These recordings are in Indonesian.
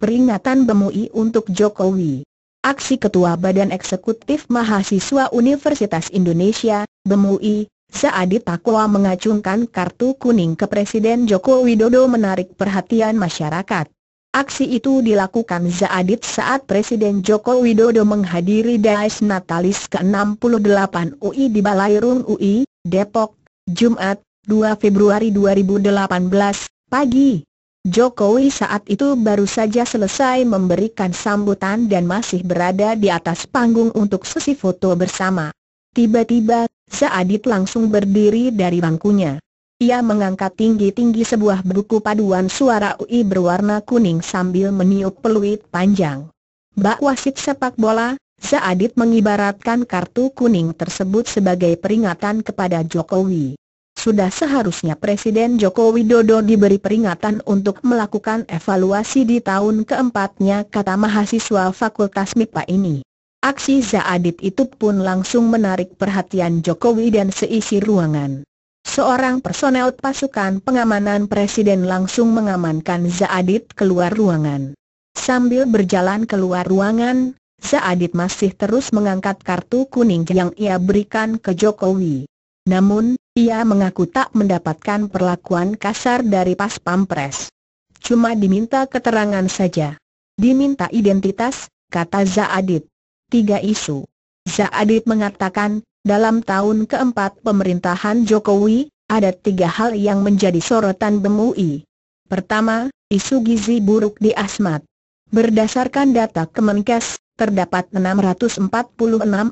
peringatan BEMUI untuk Jokowi. Aksi Ketua Badan Eksekutif Mahasiswa Universitas Indonesia, BEMUI, Saadi Takwa mengacungkan kartu kuning ke Presiden Joko Widodo menarik perhatian masyarakat. Aksi itu dilakukan Zaadit saat Presiden Joko Widodo menghadiri Dais Natalis ke-68 UI di Balairung UI, Depok, Jumat, 2 Februari 2018, pagi. Jokowi saat itu baru saja selesai memberikan sambutan dan masih berada di atas panggung untuk sesi foto bersama. Tiba-tiba, Zaadit langsung berdiri dari bangkunya. Ia mengangkat tinggi-tinggi sebuah buku paduan suara UI berwarna kuning sambil meniup peluit panjang. Bak wasit sepak bola, Zaadit mengibaratkan kartu kuning tersebut sebagai peringatan kepada Jokowi sudah seharusnya Presiden Joko Widodo diberi peringatan untuk melakukan evaluasi di tahun keempatnya kata mahasiswa Fakultas MIPA ini. Aksi Zaadit itu pun langsung menarik perhatian Jokowi dan seisi ruangan. Seorang personel pasukan pengamanan Presiden langsung mengamankan Zaadit keluar ruangan. Sambil berjalan keluar ruangan, Zaadit masih terus mengangkat kartu kuning yang ia berikan ke Jokowi. Namun, ia mengaku tak mendapatkan perlakuan kasar dari pas pampres. Cuma diminta keterangan saja. Diminta identitas, kata Zaadit. Tiga isu. Zaadit mengatakan, dalam tahun keempat pemerintahan Jokowi, ada tiga hal yang menjadi sorotan BEMUI. Pertama, isu gizi buruk di Asmat. Berdasarkan data Kemenkes, terdapat 646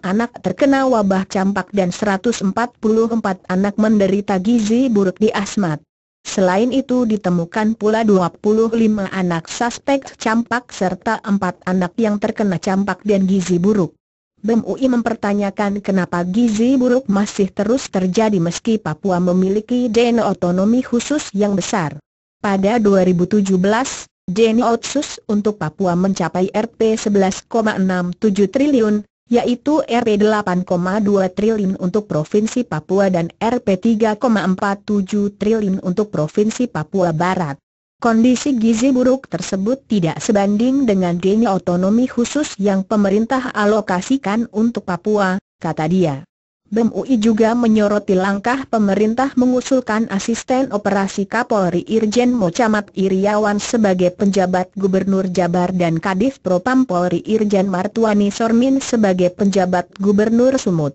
anak terkena wabah campak dan 144 anak menderita gizi buruk di asmat. Selain itu ditemukan pula 25 anak suspek campak serta 4 anak yang terkena campak dan gizi buruk. BEM UI mempertanyakan kenapa gizi buruk masih terus terjadi meski Papua memiliki DNA otonomi khusus yang besar. Pada 2017, Deni Otsus untuk Papua mencapai Rp 11,67 triliun, yaitu Rp 8,2 triliun untuk Provinsi Papua dan Rp 3,47 triliun untuk Provinsi Papua Barat. Kondisi gizi buruk tersebut tidak sebanding dengan dana otonomi khusus yang pemerintah alokasikan untuk Papua, kata dia. Bem UI juga menyoroti langkah pemerintah mengusulkan asisten operasi Kapolri Irjen Mocamat Iriawan sebagai penjabat Gubernur Jabar dan Kadif Propam Polri Irjen Martuani Sormin sebagai penjabat Gubernur Sumut.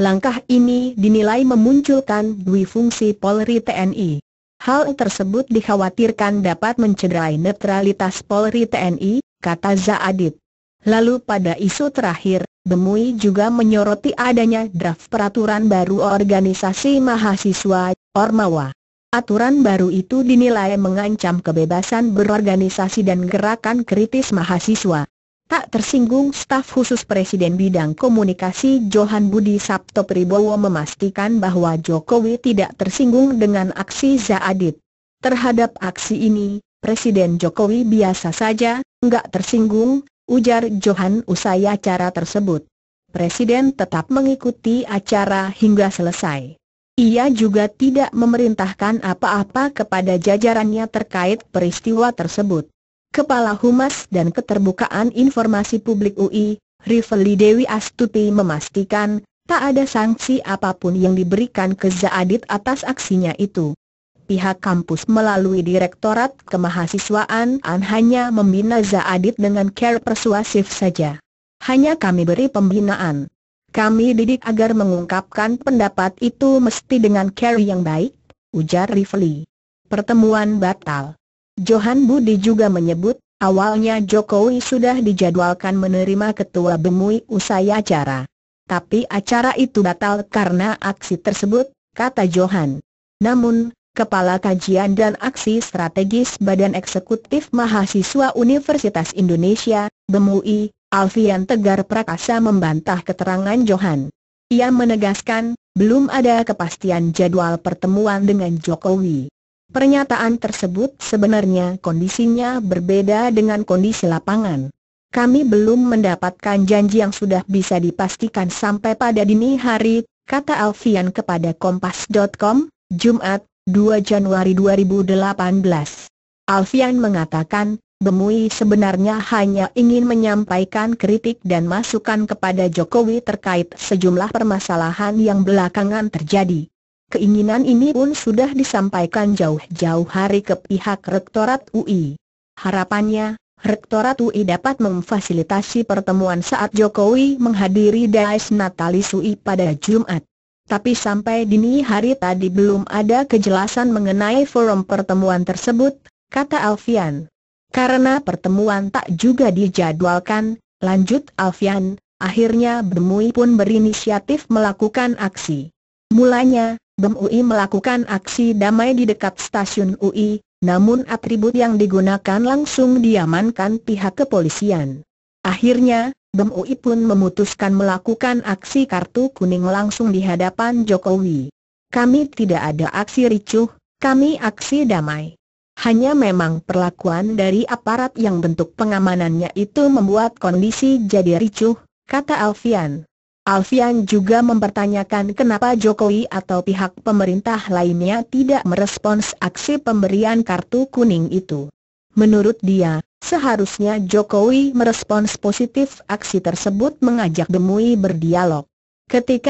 Langkah ini dinilai memunculkan dui fungsi Polri TNI. Hal tersebut dikhawatirkan dapat mencederai netralitas Polri TNI, kata Zaadit. Lalu pada isu terakhir, Bemui juga menyoroti adanya draft peraturan baru organisasi mahasiswa, Ormawa. Aturan baru itu dinilai mengancam kebebasan berorganisasi dan gerakan kritis mahasiswa. Tak tersinggung staf khusus Presiden Bidang Komunikasi Johan Budi Sabto Pribowo memastikan bahwa Jokowi tidak tersinggung dengan aksi Zaadit. Terhadap aksi ini, Presiden Jokowi biasa saja, enggak tersinggung, ujar Johan usai acara tersebut. Presiden tetap mengikuti acara hingga selesai. Ia juga tidak memerintahkan apa-apa kepada jajarannya terkait peristiwa tersebut. Kepala Humas dan Keterbukaan Informasi Publik UI, Riveli Dewi Astuti memastikan, tak ada sanksi apapun yang diberikan ke Zaadit atas aksinya itu pihak kampus melalui Direktorat Kemahasiswaan An hanya membina Zaadit dengan care persuasif saja. Hanya kami beri pembinaan. Kami didik agar mengungkapkan pendapat itu mesti dengan care yang baik, ujar Rifli. Pertemuan batal. Johan Budi juga menyebut, awalnya Jokowi sudah dijadwalkan menerima ketua BEMUI usai acara. Tapi acara itu batal karena aksi tersebut, kata Johan. Namun, Kepala Kajian dan Aksi Strategis Badan Eksekutif Mahasiswa Universitas Indonesia, BEMUI, Alfian Tegar Prakasa membantah keterangan Johan. Ia menegaskan, belum ada kepastian jadwal pertemuan dengan Jokowi. Pernyataan tersebut sebenarnya kondisinya berbeda dengan kondisi lapangan. Kami belum mendapatkan janji yang sudah bisa dipastikan sampai pada dini hari, kata Alfian kepada Kompas.com, Jumat, 2 Januari 2018. Alfian mengatakan, Bemui sebenarnya hanya ingin menyampaikan kritik dan masukan kepada Jokowi terkait sejumlah permasalahan yang belakangan terjadi. Keinginan ini pun sudah disampaikan jauh-jauh hari ke pihak Rektorat UI. Harapannya, Rektorat UI dapat memfasilitasi pertemuan saat Jokowi menghadiri Dais Natalis UI pada Jumat. Tapi sampai dini hari tadi belum ada kejelasan mengenai forum pertemuan tersebut, kata Alfian. Karena pertemuan tak juga dijadwalkan, lanjut Alfian, akhirnya Bemui pun berinisiatif melakukan aksi. Mulanya, Bemui melakukan aksi damai di dekat stasiun UI, namun atribut yang digunakan langsung diamankan pihak kepolisian. Akhirnya, Bem Ui pun memutuskan melakukan aksi kartu kuning langsung di hadapan Jokowi. Kami tidak ada aksi ricuh, kami aksi damai. Hanya memang perlakuan dari aparat yang bentuk pengamanannya itu membuat kondisi jadi ricuh, kata Alfian. Alfian juga mempertanyakan kenapa Jokowi atau pihak pemerintah lainnya tidak merespons aksi pemberian kartu kuning itu. Menurut dia, Seharusnya Jokowi merespons positif aksi tersebut mengajak Demui berdialog. Ketika